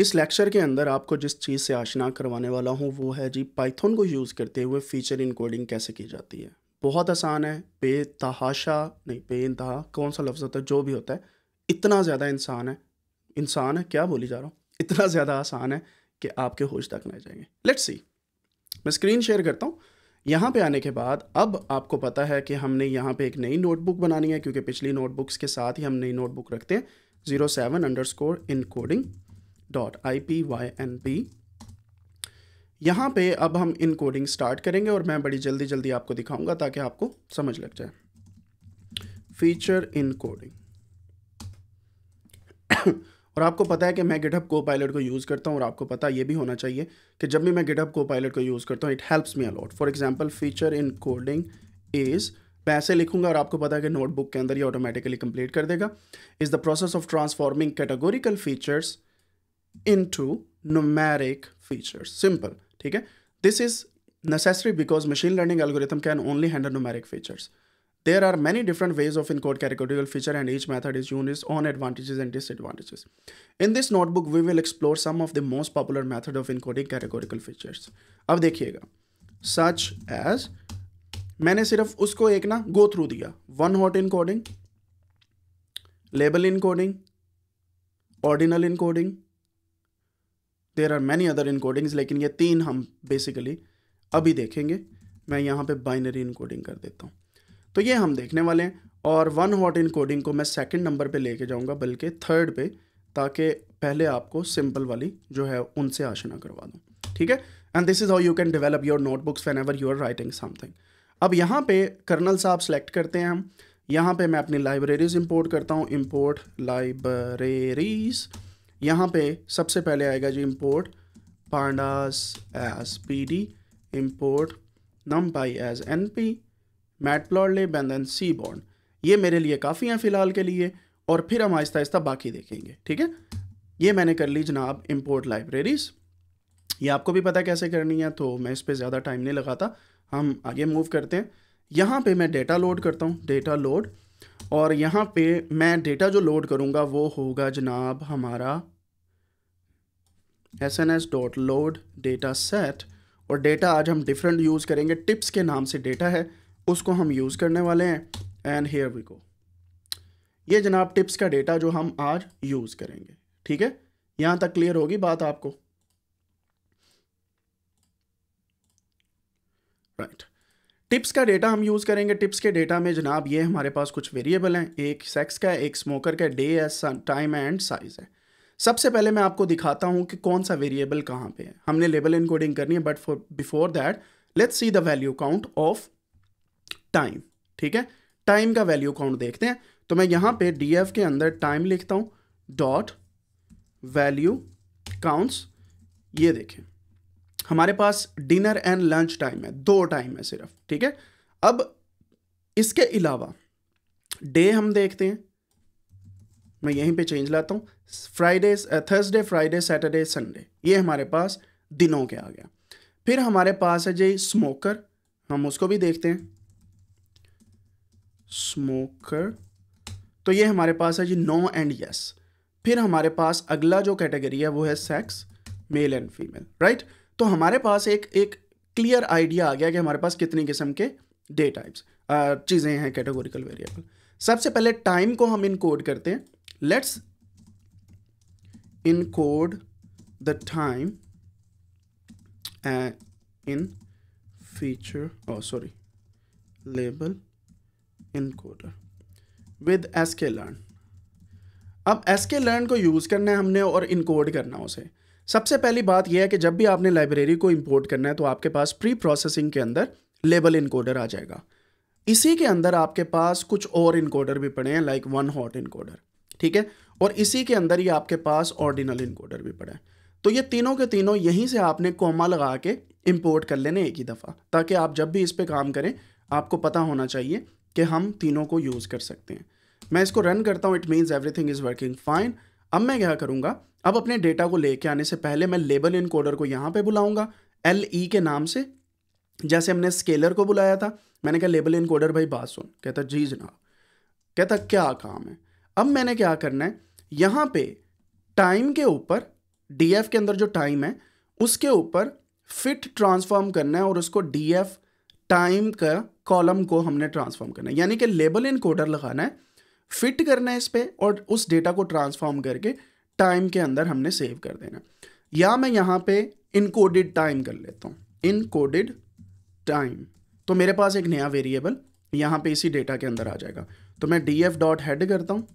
इस लेक्चर के अंदर आपको जिस चीज़ से आशना करवाने वाला हूँ वो है जी पाइथन को यूज़ करते हुए फ़ीचर इनकोडिंग कैसे की जाती है बहुत आसान है बेतहाशा नहीं बे इंतहा कौन सा लफ्ज़ होता है जो भी होता है इतना ज़्यादा इंसान है इंसान है क्या बोली जा रहा हूँ इतना ज़्यादा आसान है कि आपके होश तक ना जाएंगे लेट्स सी मैं स्क्रीन शेयर करता हूँ यहाँ पे आने के बाद अब आपको पता है कि हमने यहाँ पे एक नई नोटबुक बनानी है क्योंकि पिछली नोटबुक्स के साथ ही हम नई नोटबुक रखते हैं zero seven underscore encoding dot I P Y N P यहाँ पे अब हम इन कोडिंग स्टार्ट करेंगे और मैं बड़ी जल्दी जल्दी आपको दिखाऊंगा ताकि आपको समझ लग जाए फीचर इन कोडिंग और आपको पता है कि मैं गिटअप को पायलट को यूज़ करता हूँ और आपको पता ये भी होना चाहिए कि जब भी मैं गिटअप को पायलट को यूज़ करता हूँ it helps me a lot for example feature encoding is पैसे लिखूंगा और आपको पता है कि नोटबुक के अंदर ये ऑटोमेटिकली कंप्लीट कर देगा is the process of transforming categorical features into numeric features. Simple. ठीक है This is necessary because machine learning algorithm can only handle numeric features. There are many different ways of encode categorical feature and each method is used its own advantages and disadvantages. In this notebook, we will explore some of the most popular method of encoding categorical features. अब देखिएगा such as मैंने सिर्फ उसको एक ना go through दिया one hot encoding label encoding ordinal encoding there are many other encodings लेकिन ये तीन हम बेसिकली अभी देखेंगे मैं यहाँ पे बाइनरी इनकोडिंग कर देता हूँ तो ये हम देखने वाले हैं और वन हॉट इनकोडिंग को मैं सेकंड नंबर पे लेके जाऊँगा बल्कि थर्ड पे ताकि पहले आपको सिंपल वाली जो है उनसे आशना करवा दूँ ठीक है and this is how you can develop your notebooks whenever you are writing something अब यहाँ पे कर्नल साहब सेलेक्ट करते हैं हम यहाँ पे मैं अपनी लाइब्रेरीज इंपोर्ट करता हूँ इंपोर्ट लाइब्रेरीज़ यहाँ पे सबसे पहले आएगा जी import pandas as P D import numpy as N P मैट ले एंड देन सी बॉन्ड ये मेरे लिए काफ़ी हैं फ़िलहाल के लिए और फिर हम आहिस्ता आहिस्ता बाकी देखेंगे ठीक है ये मैंने कर ली जनाब इम्पोर्ट लाइब्रेरीज़ ये आपको भी पता कैसे करनी है तो मैं इस पर ज़्यादा टाइम नहीं लगाता हम आगे मूव करते हैं यहाँ पे मैं डेटा लोड करता हूँ डेटा लोड और यहाँ पे मैं डेटा जो लोड करूँगा वो होगा जनाब हमारा S N S dot load data set और डेटा आज हम डिफरेंट यूज़ करेंगे टिप्स के नाम से डेटा है उसको हम यूज़ करने वाले हैं एंड हेयर वी गो ये जनाब टिप्स का डेटा जो हम आज यूज़ करेंगे ठीक है यहाँ तक क्लियर होगी बात आपको राइट right. टिप्स का डेटा हम यूज़ करेंगे टिप्स के डेटा में जनाब ये हमारे पास कुछ वेरिएबल हैं एक सेक्स का एक स्मोकर का डे है टाइम एंड साइज़ है सबसे पहले मैं आपको दिखाता हूँ कि कौन सा वेरिएबल कहाँ पे है हमने लेबल इनकोडिंग करनी है but for before that let's see the value count of time ठीक है टाइम का वैल्यू काउंट देखते हैं तो मैं यहाँ पे डी के अंदर टाइम लिखता हूँ डॉट वैल्यू काउंट्स ये देखें हमारे पास डिनर एंड लंच टाइम है दो टाइम है सिर्फ ठीक है अब इसके अलावा डे हम देखते हैं मैं यहीं पे चेंज लाता हूँ Friday Thursday Friday Saturday Sunday ये हमारे पास दिनों के आ गया फिर हमारे पास है जी स्मोकर हम उसको भी देखते हैं स्मोकर तो ये हमारे पास है जी नो एंड यस फिर हमारे पास अगला जो कैटेगरी है वो है sex male and female right तो हमारे पास एक एक क्लियर आइडिया आ गया कि हमारे पास कितनी किस्म के डे टाइप्स चीज़ें हैं कैटेगोरिकल वेरिएबल सबसे पहले टाइम को हम इनकोड करते हैं let's encode the time in feature oh sorry label encoder with sklearn अब sklearn को यूज़ करना है हमने और इनकोड करना है उसे सबसे पहली बात यह है कि जब भी आपने लाइब्रेरी को इंपोर्ट करना है तो आपके पास प्री प्रोसेसिंग के अंदर लेबल इनकोडर आ जाएगा इसी के अंदर आपके पास कुछ और इनकोडर भी पड़े हैं लाइक वन हॉट इनकोडर ठीक है और इसी के अंदर ही आपके पास ऑर्डिनल इनकोडर भी पड़ा है तो ये तीनों के तीनों यहीं से आपने कोमा लगा के इम्पोर्ट कर लेने एक ही दफ़ा ताकि आप जब भी इस पर काम करें आपको पता होना चाहिए कि हम तीनों को यूज़ कर सकते हैं मैं इसको रन करता हूँ it means everything is working fine अब मैं क्या करूँगा अब अपने डेटा को लेके आने से पहले मैं लेबल इनकोडर को यहाँ पे बुलाऊँगा एल ई के नाम से जैसे हमने स्केलर को बुलाया था मैंने कहा लेबल इनकोडर भाई बात सुन कहता जी जनाब कहता क्या काम है अब मैंने क्या करना है यहाँ पे टाइम के ऊपर डीएफ के अंदर जो टाइम है उसके ऊपर फिट ट्रांसफॉर्म करना है और उसको डीएफ टाइम का कॉलम को हमने ट्रांसफॉर्म करना है यानी कि लेबल इन कोडर लगाना है फिट करना है इस पर और उस डेटा को ट्रांसफॉर्म करके टाइम के अंदर हमने सेव कर देना या मैं यहाँ पे इनकोडेड टाइम कर लेता हूँ इनकोडेड टाइम तो मेरे पास एक नया वेरिएबल यहाँ पे इसी डेटा के अंदर आ जाएगा तो मैं डी एफ डॉट हेड करता हूँ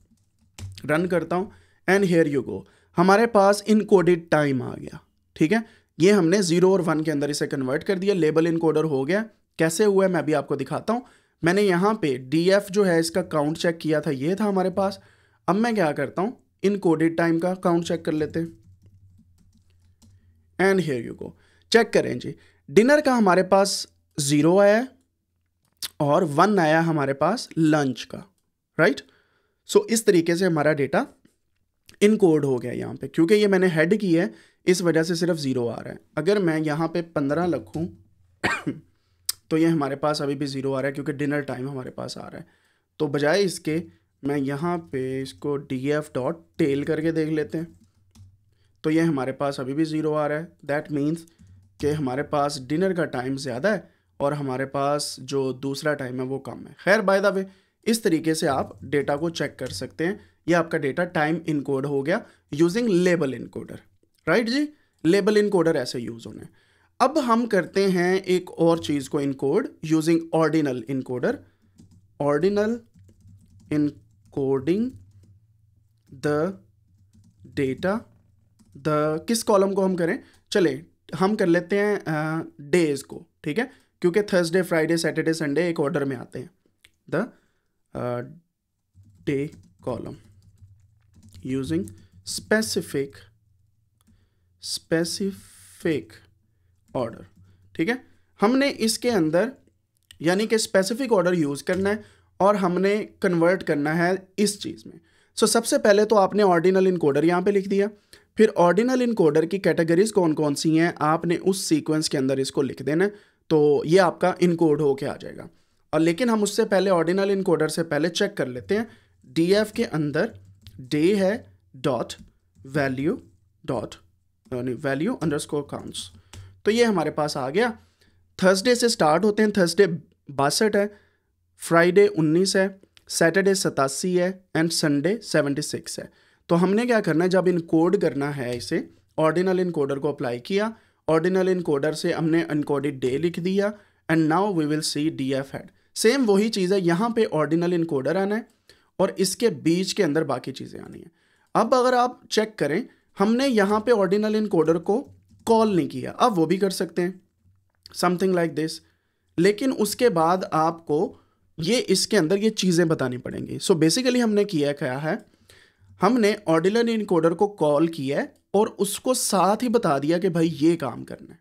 रन करता हूँ एंड हेयर यू गो हमारे पास इनकोडेड टाइम आ गया ठीक है ये हमने जीरो और वन के अंदर इसे कन्वर्ट कर दिया लेबल इनकोडर हो गया कैसे हुआ है मैं भी आपको दिखाता हूँ मैंने यहाँ पे डी जो है इसका काउंट चेक किया था ये था हमारे पास अब मैं क्या करता हूँ इनकोडेड टाइम का काउंट चेक कर लेते हैं and here you go check करें जी डिनर का हमारे पास ज़ीरो आया और वन आया हमारे पास लंच का राइट right? सो इस तरीके से हमारा डेटा इनकोड हो गया यहाँ पे क्योंकि ये मैंने हेड की है इस वजह से सिर्फ ज़ीरो आ रहा है अगर मैं यहाँ पे पंद्रह लखूँ तो ये हमारे पास अभी भी ज़ीरो आ रहा है क्योंकि डिनर टाइम हमारे पास आ रहा है तो बजाय इसके मैं यहाँ पे इसको डी एफ डॉट टेल करके देख लेते हैं तो ये हमारे पास अभी भी ज़ीरो आ रहा है दैट मीन्स कि हमारे पास डिनर का टाइम ज़्यादा है और हमारे पास जो दूसरा टाइम है वो कम है खैर बाय द वे इस तरीके से आप डेटा को चेक कर सकते हैं ये आपका डेटा टाइम इनकोड हो गया यूजिंग लेबल इनकोडर राइट जी लेबल इनकोडर ऐसे यूज होने अब हम करते हैं एक और चीज़ को encode using ordinal encoder ordinal encoding the data the किस कॉलम को हम करें चले हम कर लेते हैं डेज को ठीक है क्योंकि थर्सडे फ्राइडे सैटरडे संडे एक ऑर्डर में आते हैं the day column using specific specific order ठीक है हमने इसके अंदर यानी कि स्पेसिफिक ऑर्डर यूज़ करना है और हमने कन्वर्ट करना है इस चीज़ में सो so, सबसे पहले तो आपने ऑर्डिनल इनकोडर यहाँ पे लिख दिया फिर ऑर्डिनल इनकोडर की कैटेगरीज कौन कौन सी हैं आपने उस सीक्वेंस के अंदर इसको लिख देना तो ये आपका इनकोड होके आ जाएगा और लेकिन हम उससे पहले ऑर्डिनल इनकोडर से पहले चेक कर लेते हैं डी एफ के अंदर डे है dot value dot value underscore स्कोर काउंट्स तो ये हमारे पास आ गया थर्सडे से स्टार्ट होते हैं थर्सडे बासठ है फ्राइडे उन्नीस है सैटरडे सतासी है एंड संडे सेवेंटी सिक्स है तो हमने क्या करना है जब इनकोड करना है इसे ऑर्डिनल इनकोडर को अप्लाई किया ऑर्डिनल इनकोडर से हमने अनकोडेड डे लिख दिया and now we will see D F head same वही चीज़ है यहाँ पे ऑर्डिनल इनकोडर आना है और इसके बीच के अंदर बाकी चीज़ें आनी है अब अगर आप चेक करें हमने यहाँ पे ऑर्डिनल इनकोडर को कॉल नहीं किया अब वो भी कर सकते हैं समथिंग लाइक दिस लेकिन उसके बाद आपको ये इसके अंदर ये चीज़ें बतानी पड़ेंगी सो so बेसिकली हमने किया क्या है हमने ऑर्डिनल इनकोडर को कॉल किया है और उसको साथ ही बता दिया कि भाई ये काम करना है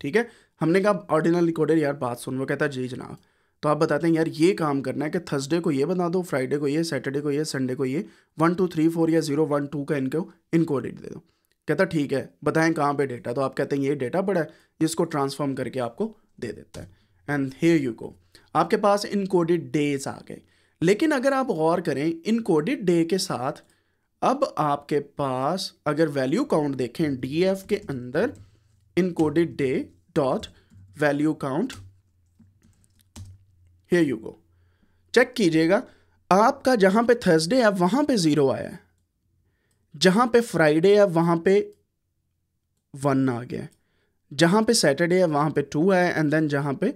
ठीक है हमने कहा ऑर्डिनल इनकोडर यार बात सुन वो कहता है जी जनाब तो आप बताते हैं यार ये काम करना है कि थर्सडे को ये बना दो फ्राइडे को ये सैटरडे को ये संडे को ये वन टू थ्री फोर या जीरो वन टू का इनको इनको डेट दे दो कहता ठीक है बताएं कहाँ पे डेटा तो आप कहते हैं ये डेटा पड़ा है जिसको ट्रांसफॉर्म करके आपको दे देता है एंड हे यू को आपके पास इनकोडेड डेज आ गए लेकिन अगर आप गौर करें इनकोडेड डे के साथ अब आपके पास अगर वैल्यू काउंट देखें डी के अंदर encoded day dot value count here you go check कीजिएगा आपका जहां पे थर्सडे है वहां पे ज़ीरो आया है जहां पे फ्राइडे है वहां पे वन आ गया जहां पे सैटरडे है वहां पे टू आया एंड देन जहां पे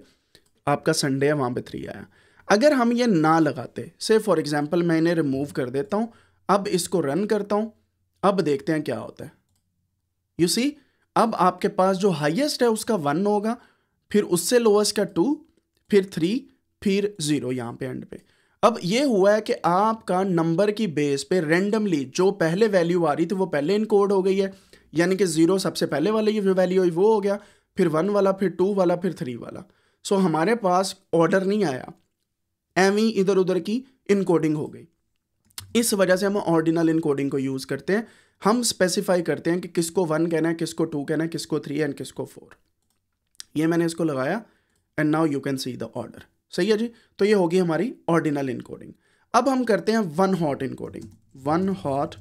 आपका संडे है वहां पे थ्री आया अगर हम ये ना लगाते से फॉर एग्ज़ाम्पल मैं इन्हें रिमूव कर देता हूं अब इसको रन करता हूं अब देखते हैं क्या होता है यू सी अब आपके पास जो हाईएस्ट है उसका वन होगा फिर उससे लोएस्ट का टू फिर थ्री फिर ज़ीरो यहाँ पे एंड पे अब ये हुआ है कि आपका नंबर की बेस पे रेंडमली जो पहले वैल्यू आ रही थी वो पहले इनकोड हो गई है यानी कि ज़ीरो सबसे पहले वाले ये वैल्यू हुई वो हो गया फिर वन वाला फिर टू वाला फिर थ्री वाला सो हमारे पास ऑर्डर नहीं आया एम ही इधर उधर की इनकोडिंग हो गई इस वजह से हम ऑर्डिनल इनकोडिंग को यूज़ करते हैं हम स्पेसिफाई करते हैं कि किसको वन कहना है किसको टू कहना है किसको थ्री एंड किसको फोर ये मैंने इसको लगाया and now you can see the order सही है जी तो ये होगी हमारी ऑर्डिनल इनकोडिंग अब हम करते हैं one hot encoding one hot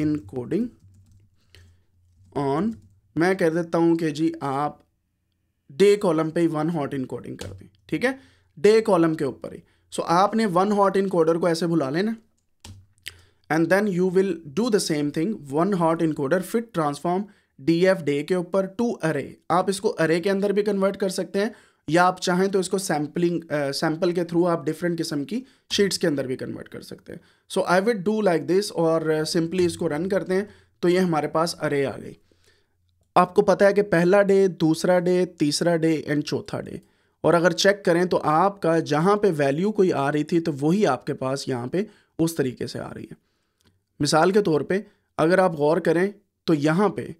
encoding on मैं कह देता हूं कि जी आप डे कॉलम पे ही वन हॉट इनकोडिंग कर दें ठीक है डे कॉलम के ऊपर ही सो so, आपने वन हॉट इनकोडर को ऐसे बुला लेना and then you will do the same thing one hot encoder fit transform D F day के ऊपर टू अरे आप इसको अरे के अंदर भी कन्वर्ट कर सकते हैं या आप चाहें तो इसको सैम्पलिंग सैम्पल के थ्रू आप डिफरेंट किस्म की शीट्स के अंदर भी कन्वर्ट कर सकते हैं so I would do like this और सिंपली uh, इसको रन करते हैं तो ये हमारे पास अरे आ गई आपको पता है कि पहला डे दूसरा डे तीसरा डे एंड चौथा डे और अगर चेक करें तो आपका जहाँ पे वैल्यू कोई आ रही थी तो वही आपके पास यहाँ पे उस तरीके से आ रही है मिसाल के तौर पे अगर आप गौर करें तो यहाँ पे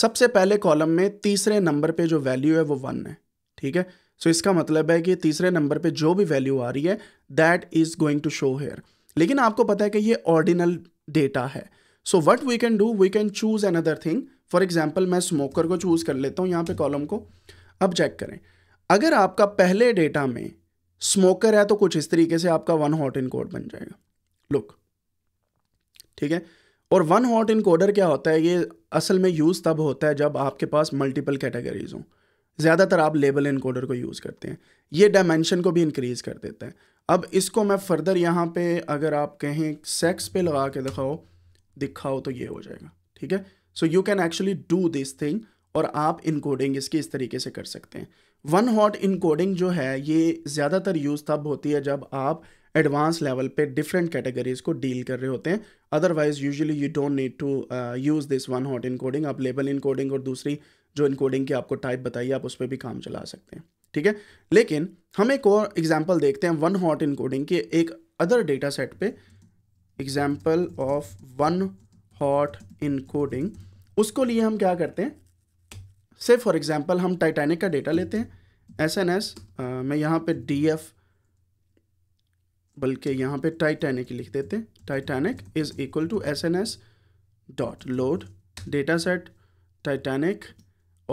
सबसे पहले कॉलम में तीसरे नंबर पे जो वैल्यू है वो वन है ठीक है सो so, इसका मतलब है कि तीसरे नंबर पे जो भी वैल्यू आ रही है that is going to show here लेकिन आपको पता है कि ये ऑर्डिनल डेटा है so what we can do we can choose another thing for example मैं स्मोकर को चूज़ कर लेता हूँ यहाँ पे कॉलम को अब चेक करें अगर आपका पहले डेटा में स्मोकर है तो कुछ इस तरीके से आपका वन हॉट इन कोड बन जाएगा लुक ठीक है और वन हॉट इन कोडर क्या होता है ये असल में यूज़ तब होता है जब आपके पास मल्टीपल कैटेगरीज हों ज़्यादातर आप लेबल इनकोडर को यूज़ करते हैं ये डायमेंशन को भी इंक्रीज़ कर देते हैं अब इसको मैं फर्दर यहाँ पे अगर आप कहें सेक्स पे लगा के दिखाओ दिखाओ तो ये हो जाएगा ठीक है so you can actually do this thing और आप इनकोडिंग इसकी इस तरीके से कर सकते हैं वन हॉट इनकोडिंग जो है ये ज़्यादातर यूज़ तब होती है जब आप एडवांस लेवल पे डिफरेंट कैटेगरीज को डील कर रहे होते हैं otherwise usually you don't need to use this one hot encoding आप लेबल इनकोडिंग और दूसरी जो इनकोडिंग की आपको टाइप बताइए आप उस पर भी काम चला सकते हैं ठीक है लेकिन हम एक और एग्जाम्पल देखते हैं वन हॉट इनकोडिंग के एक अदर डेटा सेट पर example of one hot encoding उसको लिए हम क्या करते हैं से फॉर एग्जाम्पल हम टाइटैनिक का डेटा लेते हैं एस एन एस मैं यहाँ पे डी एफ बल्कि यहाँ पे टाइटैनिक लिख देते हैं Titanic is equal to S N S dot load data set Titanic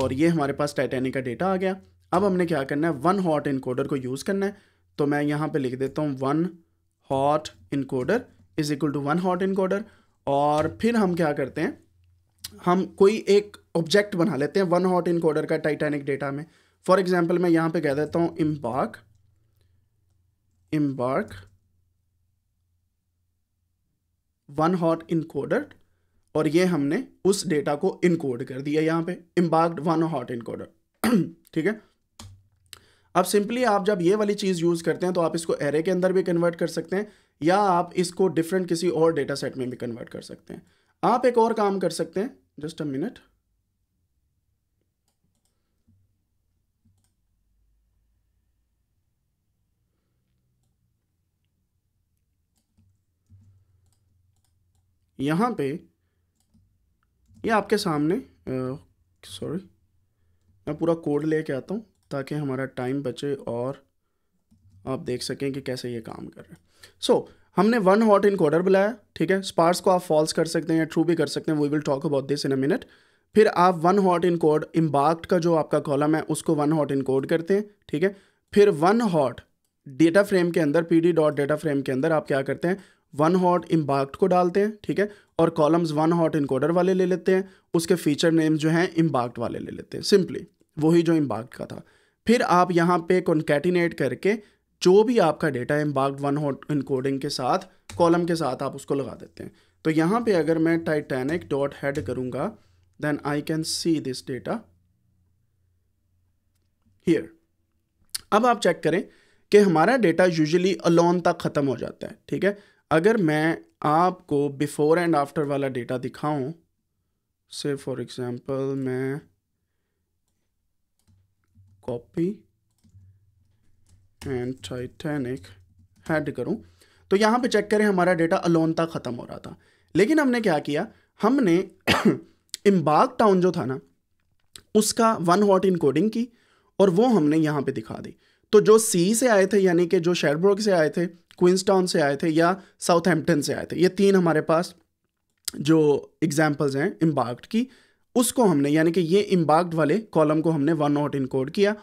और ये हमारे पास टाइटेनिक का डेटा आ गया अब हमने क्या करना है वन हॉट इनकोडर को यूज़ करना है तो मैं यहाँ पे लिख देता हूँ one hot encoder is equal to one hot encoder और फिर हम क्या करते हैं हम कोई एक ऑब्जेक्ट बना लेते हैं वन हॉट इनकोडर का टाइटेनिक डेटा में फॉर एग्जाम्पल मैं यहाँ पर कह देता हूँ embark embark one hot encoder और ये हमने उस डेटा को इनकोड कर दिया यहाँ पे इम्बार्क्ड वन हॉट इनकोडर ठीक है अब सिंपली आप जब ये वाली चीज़ यूज़ करते हैं तो आप इसको एरे के अंदर भी कन्वर्ट कर सकते हैं या आप इसको डिफरेंट किसी और डेटा सेट में भी कन्वर्ट कर सकते हैं आप एक और काम कर सकते हैं जस्ट अ मिनट यहाँ पे ये आपके सामने सॉरी मैं पूरा कोड ले कर आता हूँ ताकि हमारा टाइम बचे और आप देख सकें कि कैसे ये काम कर रहे हैं सो so, हमने वन हॉट इन कोडर बुलाया ठीक है स्पार्स को आप फॉल्स कर सकते हैं या ट्रू भी कर सकते हैं we will talk about this in a minute फिर आप one hot encode embarked का जो आपका कॉलम है उसको वन हॉट कोड करते हैं ठीक है फिर वन हॉट डेटा फ्रेम के अंदर P D dot data frame के अंदर आप क्या करते हैं वन हॉट इम्बाक्ट को डालते हैं ठीक है और कॉलम्स वन हॉट इनकोडर वाले ले लेते हैं उसके फीचर नेम जो हैं इम्बाक्ट वाले ले लेते हैं सिंपली वही जो इम्बाक्ट का था फिर आप यहाँ पे कॉन्केटिनेट करके जो भी आपका डेटा है इम्बाक्ट वन हॉट इनकोडिंग के साथ कॉलम के साथ आप उसको लगा देते हैं तो यहाँ पर अगर मैं टाइटेनिक डॉट हेड करूँगा then I can see this data here अब आप चेक करें कि हमारा डेटा यूजुअली अलोन तक ख़त्म हो जाता है ठीक है अगर मैं आपको बिफ़ोर एंड आफ्टर वाला डेटा दिखाऊं से फॉर एग्ज़ाम्पल मैं कॉपी एंड टाइटैनिक हेड करूं तो यहां पे चेक करें हमारा डेटा अलोन तक ख़त्म हो रहा था लेकिन हमने क्या किया हमने इम्बाग टाउन जो था ना उसका वन हॉट इनकोडिंग की और वो हमने यहाँ पे दिखा दी तो जो सी से आए थे यानी कि जो शेरब्रोक से आए थे क्विंसटाउन से आए थे या साउथहैम्पटन से आए थे ये तीन हमारे पास जो एग्जाम्पल्स हैं इम्बार्क्ड की उसको हमने यानी कि ये इम्बार्क्ड वाले कॉलम को हमने वन नॉट इनकोड किया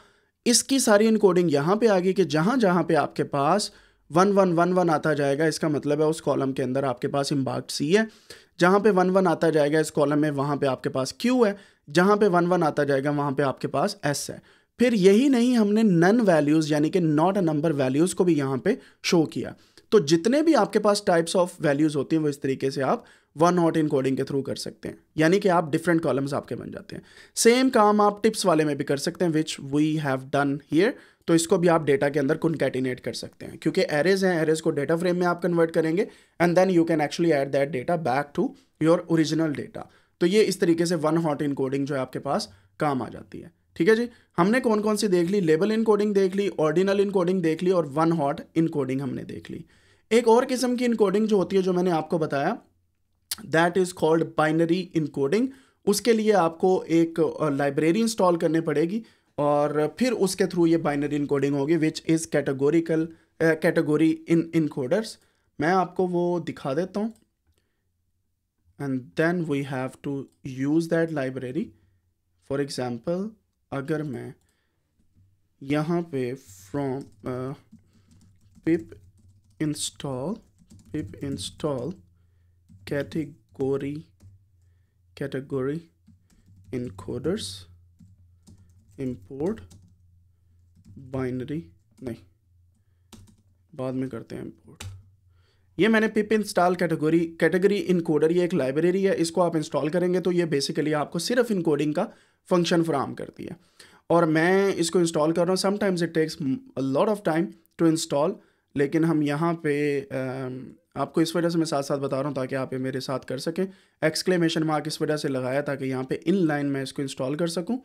इसकी सारी इनकोडिंग यहाँ पे आ गई कि जहाँ जहाँ पे आपके पास वन वन वन वन आता जाएगा इसका मतलब है उस कॉलम के अंदर आपके पास इम्बार्क्ड सी है जहाँ पे वन वन आता जाएगा इस कॉलम में वहाँ पे आपके पास क्यू है जहाँ पे वन वन आता जाएगा वहाँ पे आपके पास एस है फिर यही नहीं हमने नन वैल्यूज़ यानी कि नॉट अ नंबर वैल्यूज़ को भी यहाँ पे शो किया तो जितने भी आपके पास टाइप्स ऑफ वैल्यूज़ होती हैं वो इस तरीके से आप वन हॉट इन कोडिंग के थ्रू कर सकते हैं यानी कि आप डिफरेंट कॉलम्स आपके बन जाते हैं सेम काम आप टिप्स वाले में भी कर सकते हैं which we have done here तो इसको भी आप डेटा के अंदर कनकेटिनेट कर सकते हैं क्योंकि एरेज हैं एरेज को डेटा फ्रेम में आप कन्वर्ट करेंगे and then you can actually add that data back to your original data तो ये इस तरीके से वन हॉट इन कोडिंग जो है आपके पास काम आ जाती है ठीक है जी हमने कौन कौन सी देख ली लेबल इनकोडिंग देख ली ऑर्डिनल इनकोडिंग देख ली और वन हॉट इनकोडिंग हमने देख ली एक और किस्म की इनकोडिंग जो होती है जो मैंने आपको बताया that is called binary encoding उसके लिए आपको एक लाइब्रेरी इंस्टॉल करने पड़ेगी और फिर उसके थ्रू ये बाइनरी इनकोडिंग होगी which is categorical category in encoders मैं आपको वो दिखा देता हूँ and then we have to use that library for example अगर मैं यहाँ पे from pip install pip install category category encoders import binary नहीं बाद में करते हैं इम्पोर्ट ये मैंने pip install category category encoder ये एक लाइब्रेरी है इसको आप इंस्टॉल करेंगे तो ये बेसिकली आपको सिर्फ इनकोडिंग का फंक्शन फ्राहम करती है और मैं इसको इंस्टॉल कर रहा हूँ sometimes it takes lot of time to install लेकिन हम यहाँ पे आपको इस वजह से मैं साथ साथ बता रहा हूँ ताकि आप ये मेरे साथ कर सकें एक्सक्लेमेशन मार्क इस वजह से लगाया ताकि यहाँ पे इन लाइन मैं इसको इंस्टॉल कर सकूँ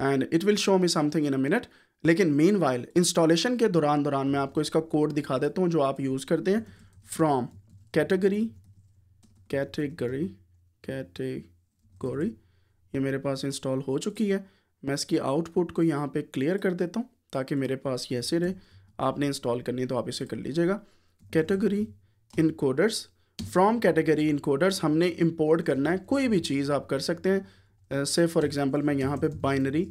and it will show me something in a minute लेकिन मेन वाइल इंस्टॉलेशन के दौरान दौरान मैं आपको इसका कोड दिखा देता हूँ जो आप यूज़ करते हैं फ्रॉम कैटेगरी कैटेगरी कैटेगोरी ये मेरे पास इंस्टॉल हो चुकी है मैं इसकी आउटपुट को यहाँ पे क्लियर कर देता हूँ ताकि मेरे पास ये ऐसे रहे आपने इंस्टॉल करनी है तो आप इसे कर लीजिएगा category encoders from category encoders हमने इम्पोर्ट करना है कोई भी चीज़ आप कर सकते हैं से फॉर एग्ज़ाम्पल मैं यहाँ पर बाइनरी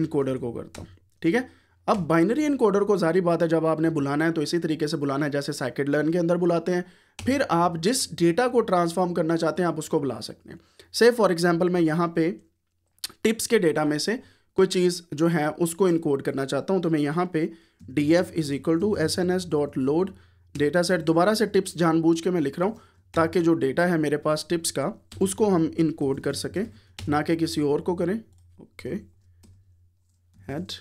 इनकोडर को करता हूँ ठीक है अब बाइनरी इनकोडर को जारी बात है जब आपने बुलाना है तो इसी तरीके से बुलाना है जैसे साइकिल लर्न के अंदर बुलाते हैं फिर आप जिस डेटा को ट्रांसफॉर्म करना चाहते हैं आप उसको बुला सकते हैं से फॉर एग्जाम्पल मैं यहाँ पर टिप्स के डेटा में से कोई चीज़ जो है उसको इनकोड करना चाहता हूँ तो मैं यहाँ पे D F is equal to S N S dot load data set दोबारा से टिप्स जानबूझ के मैं लिख रहा हूँ ताकि जो डेटा है मेरे पास टिप्स का उसको हम इनकोड कर सकें ना कि किसी और को करें ओके हेड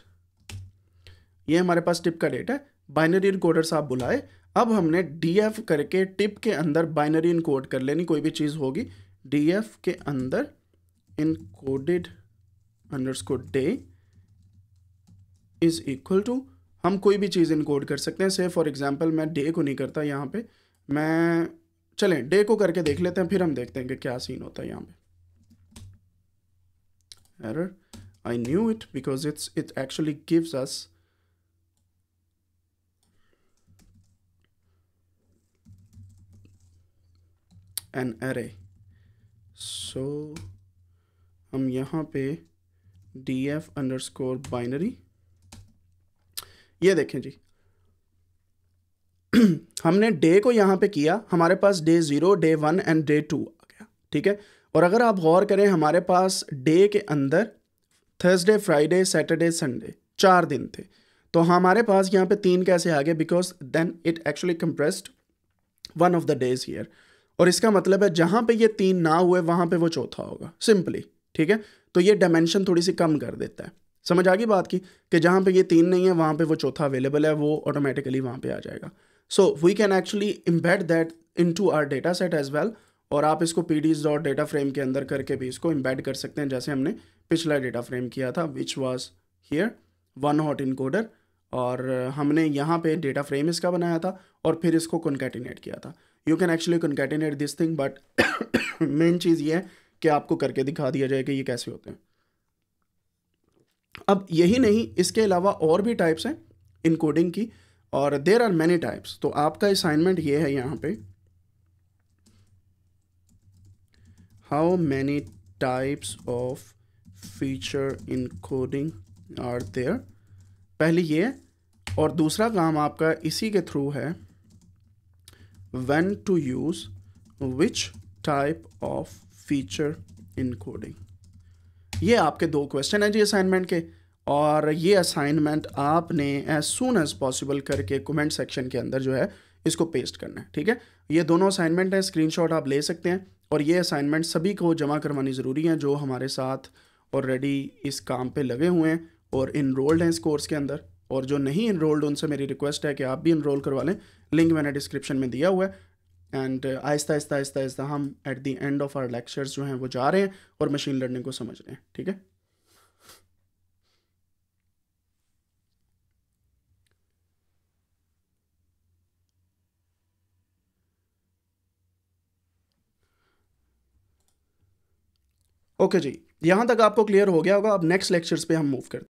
ये हमारे पास टिप का डेटा है बाइनरी इनकोडर्स आप बुलाए अब हमने डी एफ करके टिप के अंदर बाइनरी इनकोड कर लेनी कोई भी चीज़ होगी डी एफ के अंदर encoded underscore day is equal to हम कोई भी चीज़ इनकोड कर सकते हैं से फॉर एग्ज़ाम्पल मैं डे को नहीं करता यहाँ पे मैं चलें डे को करके देख लेते हैं फिर हम देखते हैं कि क्या सीन होता है यहाँ पे error I knew it because it's it actually gives us an array so हम यहाँ पे D F underscore binary ये देखें जी हमने डे को यहां पे किया हमारे पास day zero day one and day two आ गया ठीक है और अगर आप गौर करें हमारे पास डे के अंदर थर्सडे फ्राइडे सैटरडे संडे चार दिन थे तो हमारे पास यहाँ पे तीन कैसे आ गए because then it actually compressed one of the days year और इसका मतलब है जहाँ पे ये तीन ना हुए वहाँ पे वो चौथा होगा सिंपली ठीक है तो ये डायमेंशन थोड़ी सी कम कर देता है समझ आ गई बात की कि जहाँ पे ये तीन नहीं है वहाँ पे वो चौथा अवेलेबल है वो ऑटोमेटिकली वहाँ पे आ जाएगा so we can actually embed that into our data set as well और आप इसको P D dot data frame के अंदर करके भी इसको इम्बेड कर सकते हैं जैसे हमने पिछला डेटा फ्रेम किया था which was here one hot encoder और हमने यहाँ पे डेटा फ्रेम इसका बनाया था और फिर इसको कन्केटिनेट किया था you can actually concatenate this thing but main चीज़ ये है कि आपको करके दिखा दिया जाए कि ये कैसे होते हैं अब यही नहीं इसके अलावा और भी टाइप्स हैं इनकोडिंग की और देर आर मैनी टाइप्स तो आपका असाइनमेंट ये है यहाँ पे how many types of feature encoding are there पहली ये और दूसरा काम आपका इसी के थ्रू है one to use which type of feature encoding ये आपके दो क्वेश्चन हैं जी असाइनमेंट के और ये असाइनमेंट आपने एज सुन एज पॉसिबल करके कमेंट सेक्शन के अंदर जो है इसको पेस्ट करना है ठीक है ये दोनों असाइनमेंट हैं स्क्रीनशॉट आप ले सकते हैं और ये असाइनमेंट सभी को जमा करवानी ज़रूरी है जो हमारे साथ ऑलरेडी इस काम पे लगे हुए हैं और इनरोल्ड हैं इस कोर्स के अंदर और जो नहीं इनरोल्ड उनसे मेरी रिक्वेस्ट है कि आप भी इनरोल करवा लें लिंक मैंने डिस्क्रिप्शन में दिया हुआ है एंड uh, आहिस्ता आहिस्ता आहिस्ता आहिस्ता हम at the end of our lectures जो हैं वो जा रहे हैं और मशीन लर्निंग को समझ रहे हैं ठीक है ओके okay जी यहां तक आपको क्लियर हो गया होगा अब नेक्स्ट लेक्चर्स पे हम मूव करते हैं